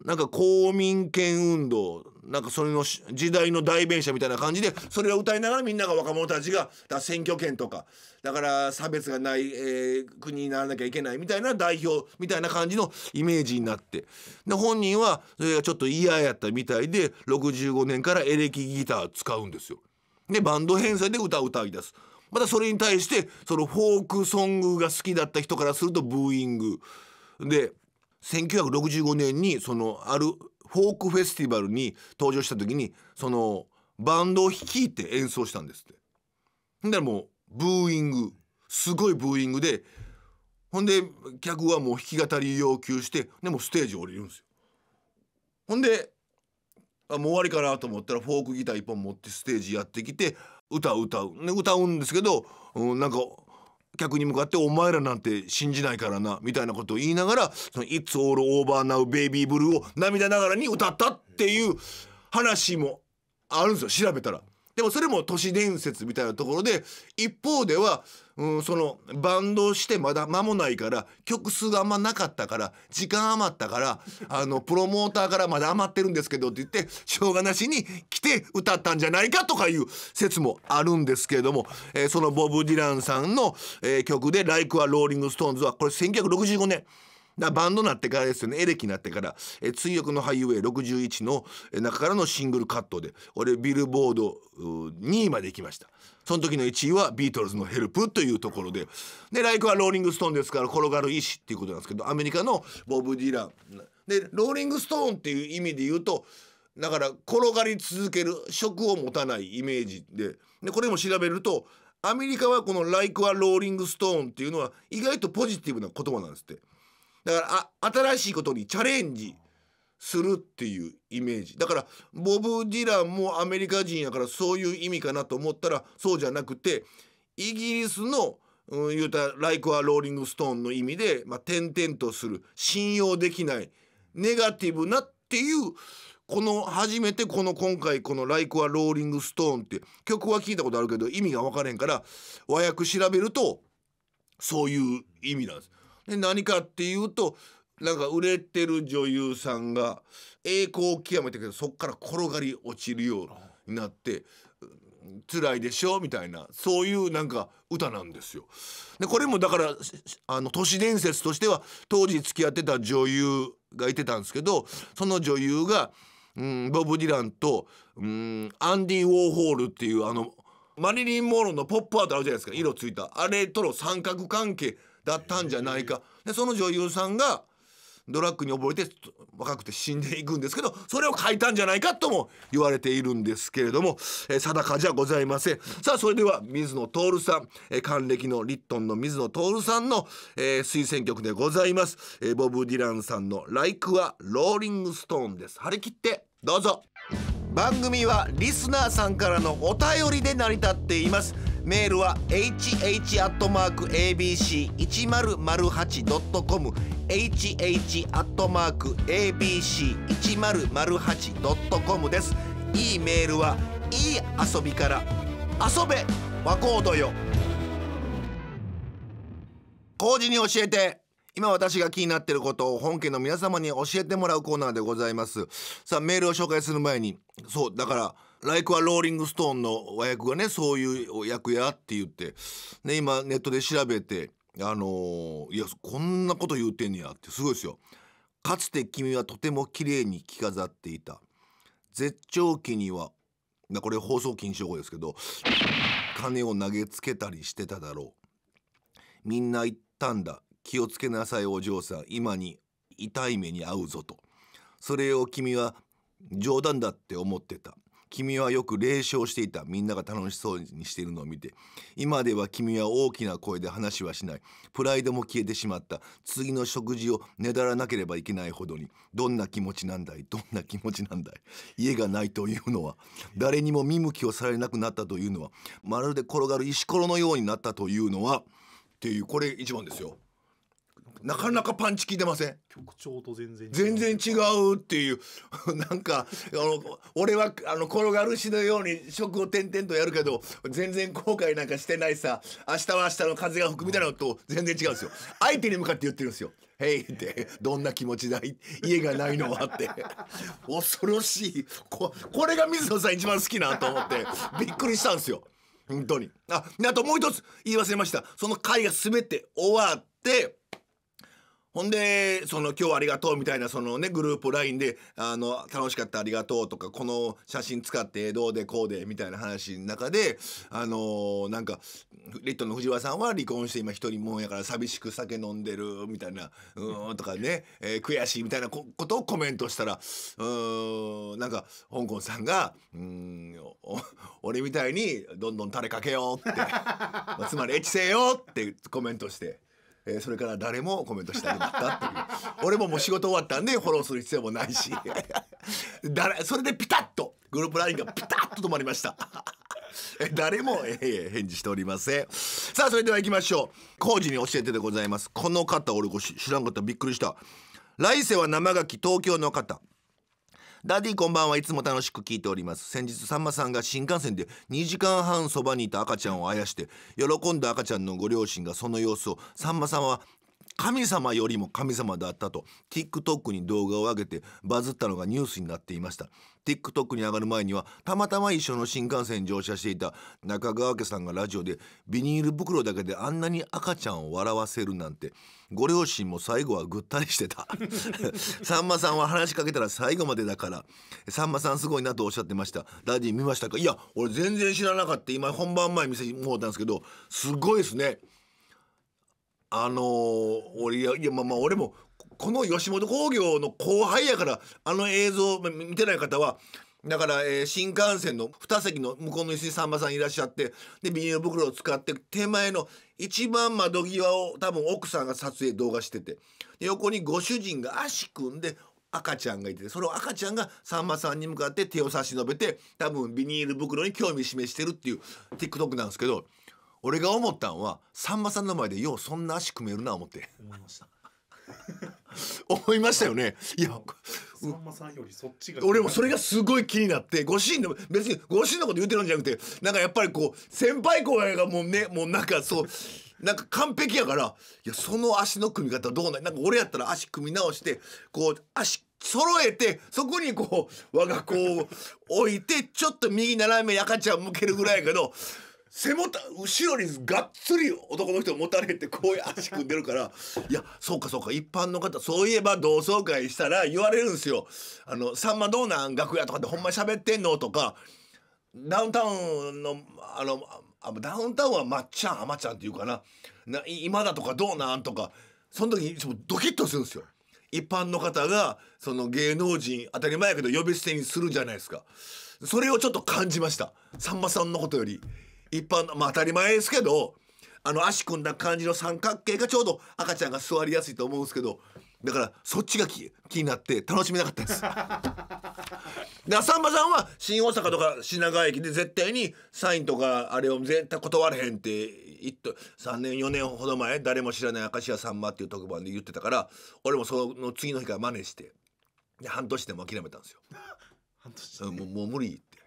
なんか公民権運動なんかそれの時代の代弁者みたいな感じでそれを歌いながらみんなが若者たちがだ選挙権とかだから差別がない、えー、国にならなきゃいけないみたいな代表みたいな感じのイメージになってで本人はそれがちょっと嫌やったみたいで65年からエレキギター使うんですよ。でバンド編成で歌を歌い出す。またそれに対してそのフォークソングが好きだった人からするとブーイングで。1965年にそのあるフォークフェスティバルに登場した時にそのバンドを率いて演奏したんですって。ほんだらもうブーイングすごいブーイングでほんで客はもう弾き語り要求してでもステージ降りるんですよ。ほんであもう終わりかなと思ったらフォークギター1本持ってステージやってきて歌う歌う、ね、歌うんですけど、うん、なんか客に向かって「お前らなんて信じないからな」みたいなことを言いながら「その It's All Over Now Baby Blue」を涙ながらに歌ったっていう話もあるんですよ調べたら。でもそれも都市伝説みたいなところで一方では、うん、そのバンドしてまだ間もないから曲数があんまなかったから時間余ったからあのプロモーターからまだ余ってるんですけどって言ってしょうがなしに来て歌ったんじゃないかとかいう説もあるんですけれども、えー、そのボブ・ディランさんの、えー、曲で「Like a Rolling Stones」はこれ1965年。だバンドになってからですよねエレキになってから「え追憶のハイウェイ61」の中からのシングルカットで俺ビルボード2位まで行きましたその時の1位はビートルズの「ヘルプ」というところでで「ライクはローリング・ストーン」ですから転がる石っていうことなんですけどアメリカのボブ・ディランでローリング・ストーンっていう意味で言うとだから転がり続ける職を持たないイメージででこれも調べるとアメリカはこの「ライクはローリング・ストーン」っていうのは意外とポジティブな言葉なんですって。だから新しいことにチャレンジするっていうイメージだからボブ・ディランもアメリカ人やからそういう意味かなと思ったらそうじゃなくてイギリスのうん、言うたら「ライク・ア・ローリング・ストーン」の意味で、まあ、転々とする信用できないネガティブなっていうこの初めてこの今回この「ライク・ア・ローリング・ストーン」って曲は聞いたことあるけど意味が分からへんから和訳調べるとそういう意味なんです。で何かっていうとなんか売れてる女優さんが栄光を極めたけどそこから転がり落ちるようになって辛いでしょみたいなそういうなんか歌なんですよ。でこれもだからあの都市伝説としては当時付き合ってた女優がいてたんですけどその女優が、うん、ボブ・ディランと、うん、アンディ・ウォーホールっていうあのマリリン・モーロンのポップアートあるじゃないですか色ついたあれとの三角関係だったんじゃないかでその女優さんがドラッグに溺れて若くて死んでいくんですけどそれを書いたんじゃないかとも言われているんですけれども、えー、定かじゃございませんさあそれでは水野徹さん、えー、還暦のリットンの水野徹さんの、えー、推薦曲でございます、えー、ボブ・ディランさんの「Like a Rolling s t です張り切ってどうぞ番組はリスナーさんからのお便りで成り立っていますメールは hh.abc1008.com hh.abc1008.com ですいいメールはいい遊びから遊べ和コードよ工事に教えて今私が気になっていることを本家の皆様に教えてもらうコーナーでございますさあメールを紹介する前にそうだからライクはローリングストーンの和訳がねそういう役やって言って、ね、今ネットで調べて、あのー、いやこんなこと言うてんねやってすごいですよ。かつて君はとても綺麗に着飾っていた絶頂期にはこれ放送禁止用語ですけど金を投げつけたりしてただろうみんな言ったんだ気をつけなさいお嬢さん今に痛い目に遭うぞとそれを君は冗談だって思ってた君はよく霊笑していたみんなが楽しそうにしているのを見て今では君は大きな声で話はしないプライドも消えてしまった次の食事をねだらなければいけないほどにどんな気持ちなんだいどんな気持ちなんだい家がないというのは誰にも見向きをされなくなったというのはまるで転がる石ころのようになったというのはっていうこれ一番ですよ。なかなかパンチ聞いてません曲調と全然全然違うっていう (laughs) なんかあの俺はあの転がるしのように職を転々とやるけど全然後悔なんかしてないさ明日は明日の風が吹くみたいなのと全然違うんですよ相手に向かって言ってるんですよ「へい」って「どんな気持ちだい家がないのは」って (laughs) 恐ろしいここれが水野さん一番好きなと思ってびっくりしたんですよ本当にああともう一つ言い忘れましたその会が全て終わってほんで、その今日ありがとうみたいなそのね、グループ LINE で、あの、楽しかったありがとうとか、この写真使ってどうでこうでみたいな話の中で、あのー、なんか、レッドの藤原さんは離婚して今一人もんやから寂しく酒飲んでるみたいな、うんとかね、えー、悔しいみたいなことをコメントしたら、うん、なんか、香港さんが、うん、俺みたいにどんどん垂れかけようって、(laughs) つまりエチせよってコメントして。えー、それから誰もコメントしたなかったっていう俺ももう仕事終わったんでフォローする必要もないし (laughs) 誰それでピタッとグループ LINE がピタッと止まりました (laughs) 誰も、えー、返事しておりませんさあそれでは行きましょう工事に教えてでございますこの方俺知らんかったびっくりした来世は生ガ東京の方ダディこんばんはいつも楽しく聞いております先日さんまさんが新幹線で2時間半そばにいた赤ちゃんをあやして喜んだ赤ちゃんのご両親がその様子をさんまさんは神様よりも神様だったと TikTok に動画を上げてバズったのがニュースになっていました TikTok に上がる前にはたまたま一緒の新幹線に乗車していた中川家さんがラジオでビニール袋だけであんなに赤ちゃんを笑わせるなんてご両親も最後はぐったりしてた (laughs) さんまさんは話しかけたら最後までだからさんまさんすごいなとおっしゃってましたラジオ見ましたかいや俺全然知らなかった今本番前見せてもうたんですけどすごいですねあのー、俺いやまあまあ俺もこの吉本興業の後輩やからあの映像見てない方はだから、えー、新幹線の2席の向こうの椅子にさんまさんいらっしゃってでビニール袋を使って手前の一番窓際を多分奥さんが撮影動画しててで横にご主人が足組んで赤ちゃんがいてそれを赤ちゃんがさんまさんに向かって手を差し伸べて多分ビニール袋に興味示してるっていう TikTok なんですけど俺が思ったんはさんまさんの前でようそんな足組めるな思って思いました (laughs) 思いましたよねいやさんまさんよりそっちが俺もそれがすごい気になってご主人の別にご主人のこと言ってるんじゃなくてなんかやっぱりこう先輩後輩がもうねもうなんかそうなんか完璧やからいやその足の組み方どうなんなんか俺やったら足組み直してこう足揃えてそこにこう我が子を置いてちょっと右斜め赤ちゃん向けるぐらいやけど背もた後ろにがっつり男の人持たれてこういう足組んでるからいやそうかそうか一般の方そういえば同窓会したら言われるんですよ。あのさんまどうなん楽屋とかでほんま喋ってんのとかダウンタウンのあのあダウンタウンはまっちゃんあまちゃんっていうかなな今だとかどうなんとかその時ドキッとするんですよ。一般の方がその芸能人当たり前やけど呼び捨てにするじゃないですか。それをちょっと感じました。さんまさんのことより。一般の、まあ、当たり前ですけどあの足組んだ感じの三角形がちょうど赤ちゃんが座りやすいと思うんですけどだからそっちが気気になって楽しめなかったです。で (laughs) さんまさんは新大阪とか品川駅で絶対にサインとかあれを絶対断れへんって言っと3年4年ほど前誰も知らない明石家さんまっていう特番で言ってたから俺もその次の日から真似してで半年でも諦めたんですよ。(laughs) 半年、もうもう無理って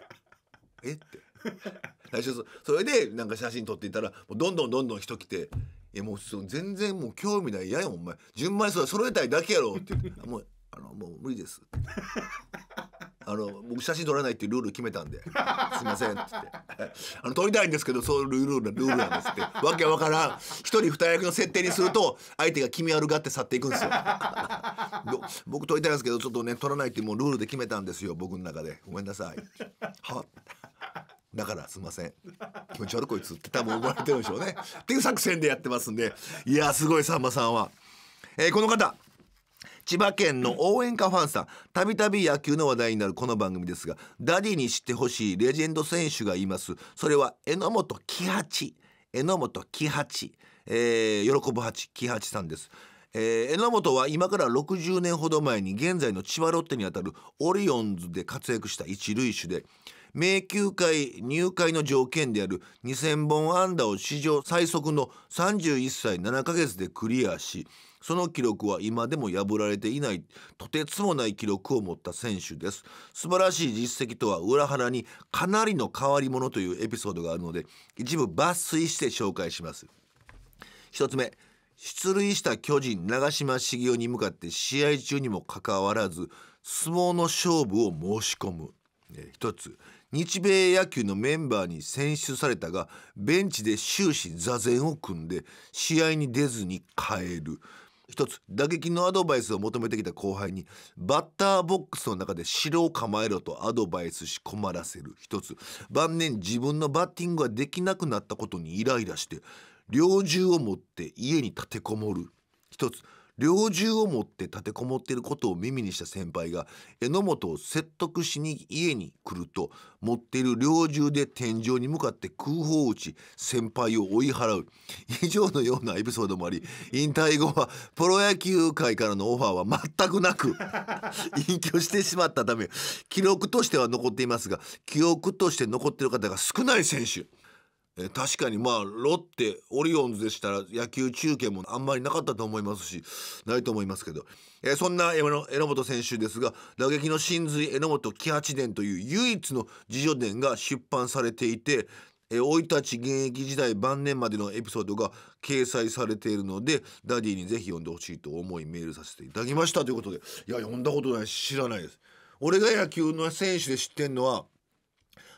えって (laughs) 最初それでなんか写真撮っていたらどんどんどんどん人来て「いやもう全然もう興味ない嫌やん。お前純米それ揃えたいだけやろ」って言って「もうあのもう無理です」(laughs) あの僕写真撮らないっていうルール決めたんで「(laughs) すいません」っつって「あの撮りたいんですけどそういうルールルールなんです」ってわけわからん一人二役の設定にすると相手が気味悪がって去っていくんですよ僕撮りたいんですけどちょっとね撮らないってもうルールで決めたんですよ僕の中でごめんなさいはだからすいません気持ち悪いこいつって多分思われてるんでしょうね (laughs) っていう作戦でやってますんでいやすごいさんまさんは、えー、この方千葉県の応援歌ファンさんたびたび野球の話題になるこの番組ですがダディに知ってほしいレジェンド選手がいますそれは榎本喜八榎本喜八、えー、喜ぶ八喜八さんですえー、榎本は今から60年ほど前に現在の千葉ロッテにあたるオリオンズで活躍した一塁手で迷宮会入会の条件である2000本安打を史上最速の31歳7ヶ月でクリアしその記録は今でも破られていないとてつもない記録を持った選手です素晴らしい実績とは裏腹にかなりの変わり者というエピソードがあるので一部抜粋して紹介します1つ目出塁した巨人長嶋茂雄に向かって試合中にもかかわらず相撲の勝負を申し込む、1一つ日米野球のメンバーに選出されたがベンチで終始座禅を組んで試合に出ずに帰る一つ打撃のアドバイスを求めてきた後輩にバッターボックスの中で城を構えろとアドバイスし困らせる一つ晩年自分のバッティングができなくなったことにイライラして猟銃を持って家に立てこもる一つ猟銃を持って立てこもっていることを耳にした先輩が榎本を説得しに家に来ると持っている猟銃で天井に向かって空砲を撃ち先輩を追い払う以上のようなエピソードもあり引退後はプロ野球界からのオファーは全くなく (laughs) 隠居してしまったため記録としては残っていますが記憶として残っている方が少ない選手。え確かにまあロッテオリオンズでしたら野球中継もあんまりなかったと思いますしないと思いますけど、えそんな榎本選手ですが打撃の真髄榎本喜八伝という唯一の自叙伝が出版されていて生い立ち現役時代晩年までのエピソードが掲載されているのでダディにぜひ読んでほしいと思いメールさせていただきましたということでいや読んだことない知らないです。俺が野球の選手で知ってんのは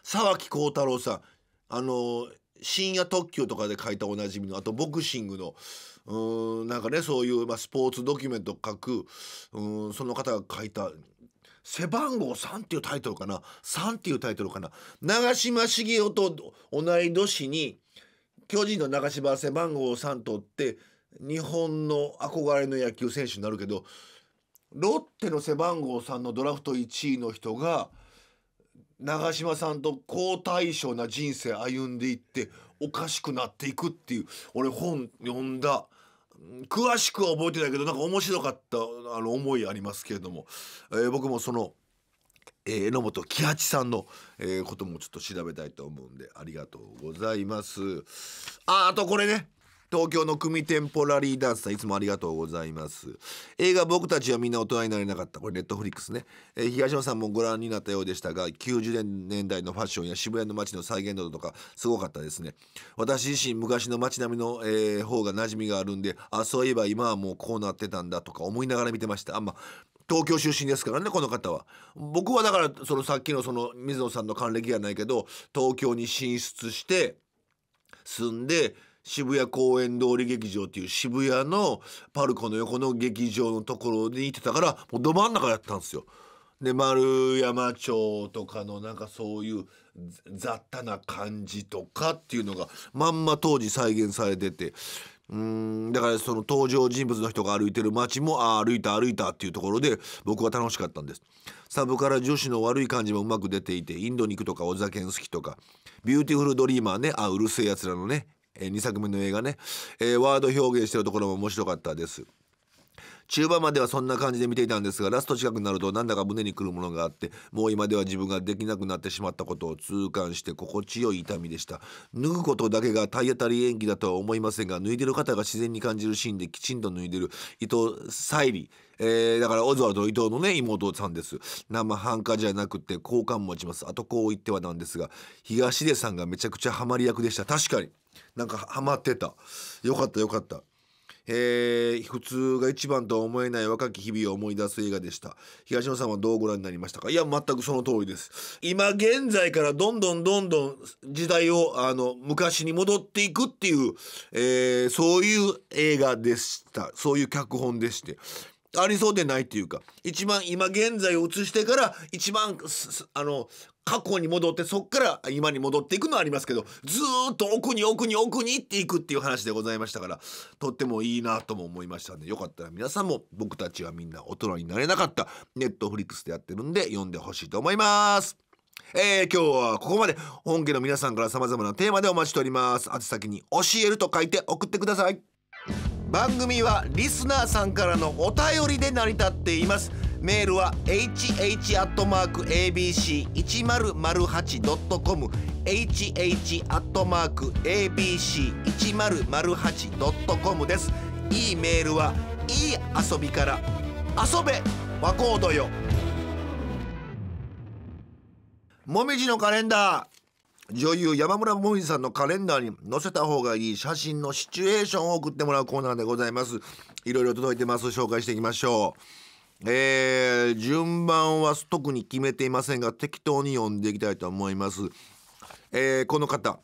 沢木幸太郎さんあの深夜特急とかで書いたおなじみのあとボクシングのうんなんかねそういう、まあ、スポーツドキュメント書くうんその方が書いた「背番号3」っていうタイトルかな「3」っていうタイトルかな長嶋茂雄と同い年に巨人の長嶋背番号3取って日本の憧れの野球選手になるけどロッテの背番号3のドラフト1位の人が「長嶋さんと好対照な人生歩んでいっておかしくなっていくっていう俺本読んだ詳しくは覚えてないけどなんか面白かったあの思いありますけれども、えー、僕もその、えー、榎本喜八さんの、えー、こともちょっと調べたいと思うんでありがとうございます。ああとこれね東京の組テンポラリーダンスさんいつもありがとうございます映画「僕たちはみんな大人になれなかった」これネットフリックスね、えー、東野さんもご覧になったようでしたが90年代のファッションや渋谷の街の再現度とかすごかったですね私自身昔の街並みの、えー、方が馴染みがあるんであそういえば今はもうこうなってたんだとか思いながら見てましたあんま東京出身ですからねこの方は僕はだからそのさっきのその水野さんの還暦じゃないけど東京に進出して住んで渋谷公園通り劇場っていう渋谷のパルコの横の劇場のところに行ってたからもうど真ん中やったんですよ。で丸山町とかのなんかそういう雑多な感じとかっていうのがまんま当時再現されててうんだからその登場人物の人が歩いてる街もああ歩いた歩いたっていうところで僕は楽しかったんですサブから女子の悪い感じもうまく出ていてインドに行くとかお酒好きとかビューティフルドリーマーねあうるせえやつらのねえー、2作目の映画ね、えー、ワード表現してるところも面白かったです中盤まではそんな感じで見ていたんですがラスト近くなるとなんだか胸にくるものがあってもう今では自分ができなくなってしまったことを痛感して心地よい痛みでした脱ぐことだけが体当たり演技だとは思いませんが脱いでる方が自然に感じるシーンできちんと脱いでる伊藤沙莉えー、だからオズワルド伊藤のね妹さんです生半可じゃなくて好感持ちますあとこう言ってはなんですが東出さんがめちゃくちゃハマり役でした確かになんかハマってたよかったよかったえー、普通が一番とは思えない若き日々を思い出す映画でした東野さんはどうご覧になりましたかいや全くその通りです今現在からどんどんどんどん時代をあの昔に戻っていくっていう、えー、そういう映画でしたそういう脚本でしてありそうでないっていうか一番今現在を移してから一番あの過去に戻ってそっから今に戻っていくのはありますけどずっと奥に奥に奥に行っていくっていう話でございましたからとってもいいなとも思いましたんでよかったら皆さんも僕たちはみんな大人になれなかったネットフリックスでやってるんで読んでほしいと思います。えー、今日はここまで本家の皆さんから様々なテーマでお待ちしております。宛先に教えると書いて送ってください。番組はリスナーさんからのお便りで成り立っていますメールは hh.abc1008.com hh.abc1008.com ですいいメールはいい遊びから遊べ和光ーよもみじのカレンダー女優山村もみさんのカレンダーに載せた方がいい写真のシチュエーションを送ってもらうコーナーでございますいろいろ届いてます紹介していきましょうえー、順番は特に決めていませんが適当に読んでいきたいと思いますえー、この方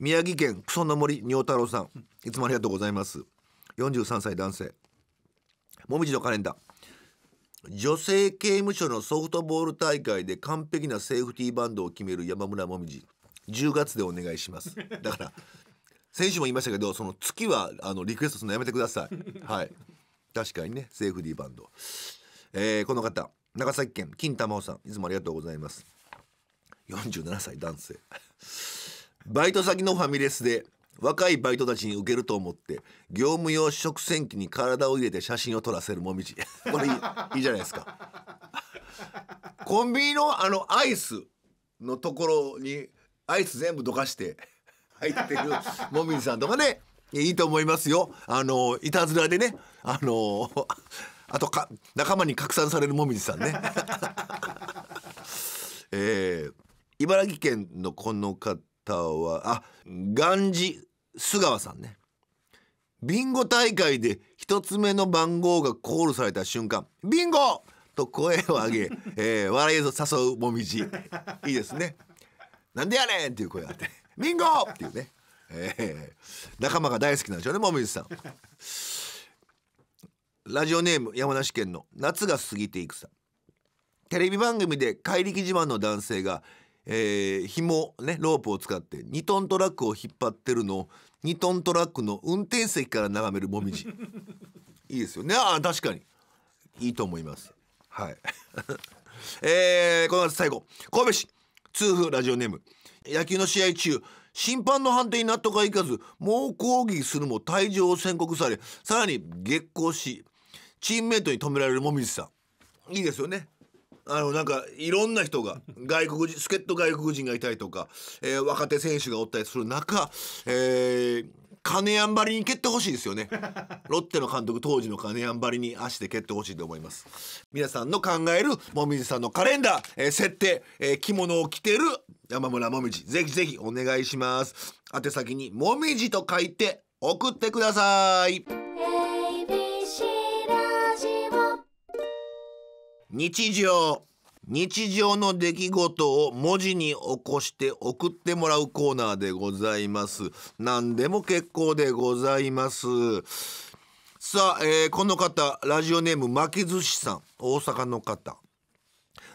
宮城県クソの森仁太郎さんいつもありがとうございます43歳男性もみじのカレンダー女性刑務所のソフトボール大会で完璧なセーフティーバンドを決める山村もみじ10月でお願いしますだから先週も言いましたけどその月はあのリクエストするのやめてくださいはい確かにねセーフティーバンド、えー、この方長崎県金玉さんいつもありがとうございます47歳男性バイト先のファミレスで若いバイトたちに受けると思って業務用食洗機に体を入れて写真を撮らせるもみじ (laughs) これいいいいじゃないですかコンビニのあのアイスのところにアイス全部どかして (laughs) 入ってるもみじさんとかねいいと思いますよあのいたずらでねあの (laughs) あとか仲間に拡散されるもみじさんね (laughs) えー、茨城県のこの方はあガンジ須川さんねビンゴ大会で1つ目の番号がコールされた瞬間「ビンゴ!」と声を上げ、えー、笑いを誘うもみじいいですね。なんでやねんっていう声があって「ミンゴ!」っていうね、えー、仲間が大好きなんでしょうねもみじさん。ラジオネーム山梨県の夏が過ぎていくさテレビ番組で怪力自慢の男性が、えー、紐ねロープを使って2トントラックを引っ張ってるのを2トントラックの運転席から眺めるもみじいいですよねあ確かにいいと思いますはいえー、この最後神戸市痛風ラジオネーム野球の試合中審判の判定に納得がいかず猛抗議するも退場を宣告されさらに激高しチームメートに止められるもみじさんいいですよねあのなんかいろんな人が外国人助っ人外国人がいたりとか、えー、若手選手がおったりする中、えー、金やんばりに蹴ってほしいですよね (laughs) ロッテの監督当時の金やんばりに足で蹴ってほしいと思います皆さんの考えるもみじさんのカレンダー、えー、設定、えー、着物を着てる山村もみじぜひぜひお願いします宛先にもみじと書いて送ってください日常日常の出来事を文字に起こして送ってもらうコーナーでございます。何でも結構でございます。さあ、えー、この方、ラジオネーム巻き寿司さん、大阪の方。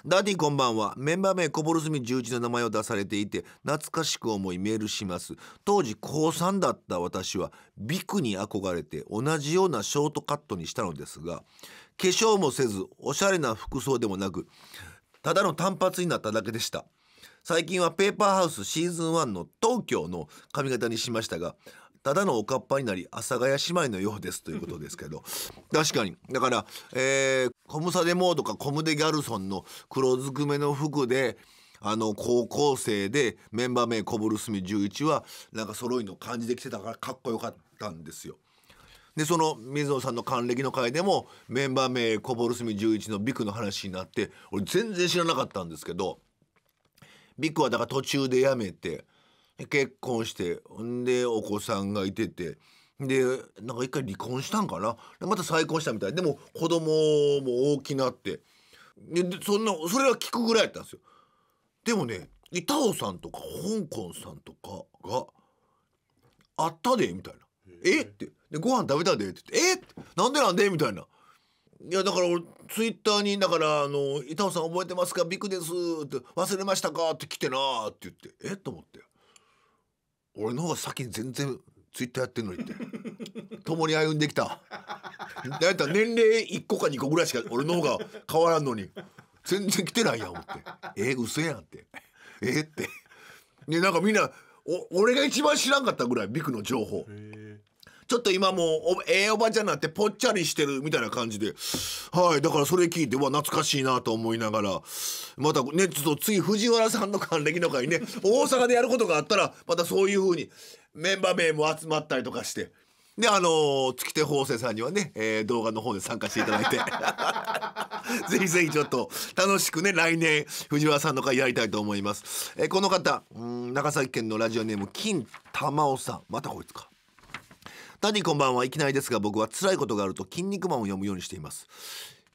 ダディこんばんは。メンバー名こぼるすみ十1の名前を出されていて、懐かしく思いメールします。当時高3だった私は、ビクに憧れて同じようなショートカットにしたのですが、化粧もせず、おしゃれな服装でもなく、ただの単発になっただけでした最近はペーパーハウスシーズン1の東京の髪型にしましたがただのおかっぱになり阿佐ヶ谷姉妹のようですということですけど (laughs) 確かにだから、えー、コムサデモーとかコムデ・ギャルソンの黒ずくめの服であの高校生でメンバー名コブルスミ11はなんか揃いの感じで来てたからかっこよかったんですよ。でその水野さんの還暦の会でもメンバー名こぼるすみ11のビクの話になって俺全然知らなかったんですけどビクはだから途中で辞めて結婚してんでお子さんがいてて。でなんか一回離婚したんかなまた再婚したみたいでも子供も大きなってでそんなそれは聞くぐらいやったんですよでもね板尾さんとか香港さんとかがあったでみたいなえってでご飯食べたでって言って「えなんでなんで?」みたいな。いやだから俺ツイッターにだからあの「板尾さん覚えてますかビッグです」って「忘れましたか?」って来てなって言って「えっ?」と思って俺の方が先に全然ツイッターやってんのにって共に歩んできただったら年齢1個か2個ぐらいしか俺の方が変わらんのに全然来てないやん思って「え嘘やん」って「えっ?」ってでなんかみんなお俺が一番知らんかったぐらいビクの情報。ちょっと今もうええー、おばちゃんになってぽっちゃりしてるみたいな感じではいだからそれ聞いてわ懐かしいなと思いながらまたねちょっと次藤原さんの還暦の会ね大阪でやることがあったらまたそういうふうにメンバー名も集まったりとかして。で、あのー、月手法政さんにはね、えー、動画の方で参加していただいて、(laughs) ぜひぜひちょっと楽しくね、来年、藤原さんの会やりたいと思います。えー、この方、うん長崎県のラジオネーム、金玉緒さん。またこいつか。ダニーこんばんはいきなりですが僕は辛いことがあると「筋肉マン」を読むようにしています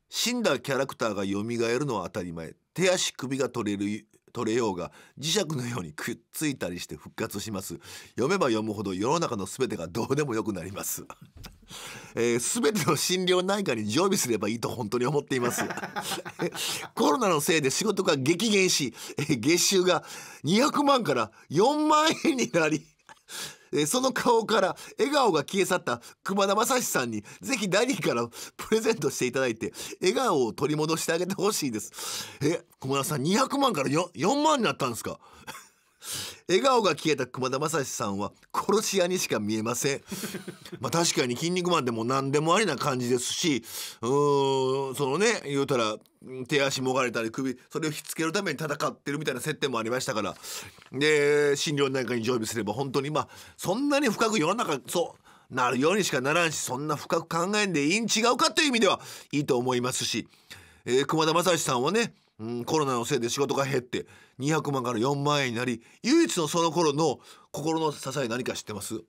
死んだキャラクターが蘇るのは当たり前手足首が取れる取れようが磁石のようにくっついたりして復活します読めば読むほど世の中の全てがどうでもよくなりますえー、全ての診療内科に常備すればいいと本当に思っています (laughs) コロナのせいで仕事が激減し、えー、月収が200万から4万円になりえその顔から笑顔が消え去った熊田正史さんにぜひダニーから (laughs) プレゼントしていただいて笑顔を取り戻してあげてほしいですえ熊田さん200万から 4, 4万になったんですか笑顔が消えた熊田正史さんは殺し屋にしか見えませんまあ確かに「筋肉マン」でも何でもありな感じですしうーんそのね言うたら手足もがれたり首それをひっつけるために戦ってるみたいな接点もありましたからで診療なんかに常備すれば本当にまあそんなに深く世の中そうなるようにしかならんしそんな深く考えんでいいん違うかという意味ではいいと思いますし、えー、熊田正史さんはねうん、コロナのせいで仕事が減って200万から4万円になり唯一のその頃の心の支え何か知ってます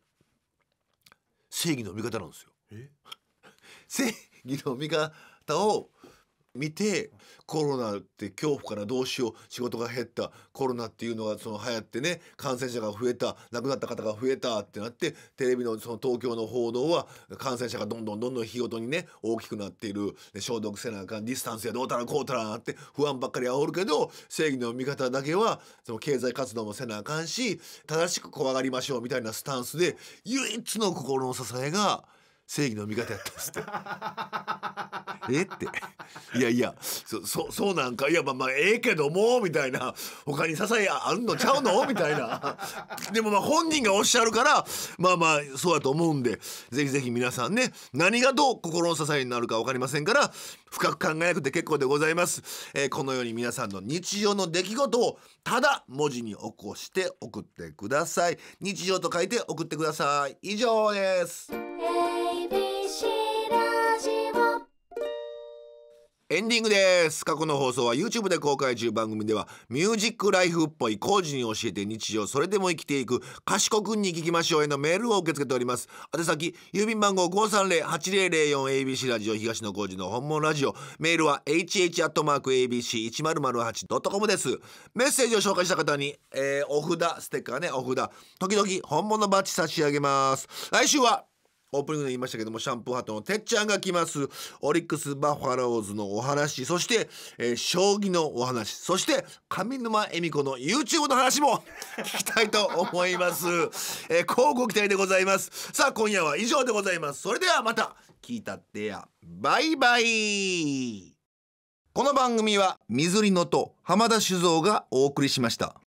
正義の味方なんですよ (laughs) 正義の味方を見てコロナって恐怖からどうしよう仕事が減ったコロナっていうのがその流行ってね感染者が増えた亡くなった方が増えたってなってテレビのその東京の報道は感染者がどんどんどんどん日ごとにね大きくなっている消毒せなあかんディスタンスやどうたらこうたらなって不安ばっかり煽るけど正義の味方だけはその経済活動もせなあかんし正しく怖がりましょうみたいなスタンスで唯一の心の支えが正義の味方やったんですって。え (laughs) って (laughs) いやいやそそそうなんかいやまあまあええけどもみたいな他に支えあんのちゃうのみたいな (laughs) でもまあ本人がおっしゃるからまあまあそうだと思うんでぜひぜひ皆さんね何がどう心の支えになるか分かりませんから深く考えなくて結構でございます、えー、このように皆さんの日常の出来事をただ文字に起こして送ってください日常と書いて送ってください以上です、エンディングです過去の放送は YouTube で公開中番組ではミュージックライフっぽい工事に教えて日常それでも生きていく賢くんに聞きましょうへのメールを受け付けております宛先郵便番号 530-8004ABC ラジオ東野工事の本物ラジオメールは hh.abc1008.com ですメッセージを紹介した方に、えー、お札ステッカーねお札時々本物バッジ差し上げます来週はオープニングで言いましたけども、シャンプーハットのてっちゃんが来ます。オリックス・バファローズのお話、そして、えー、将棋のお話、そして、上沼恵美子の YouTube の話も聞きたいと思います。えー、こうご期待でございます。さあ、今夜は以上でございます。それではまた、聞いたってや、バイバイ。この番組は、水りのと浜田酒造がお送りしました。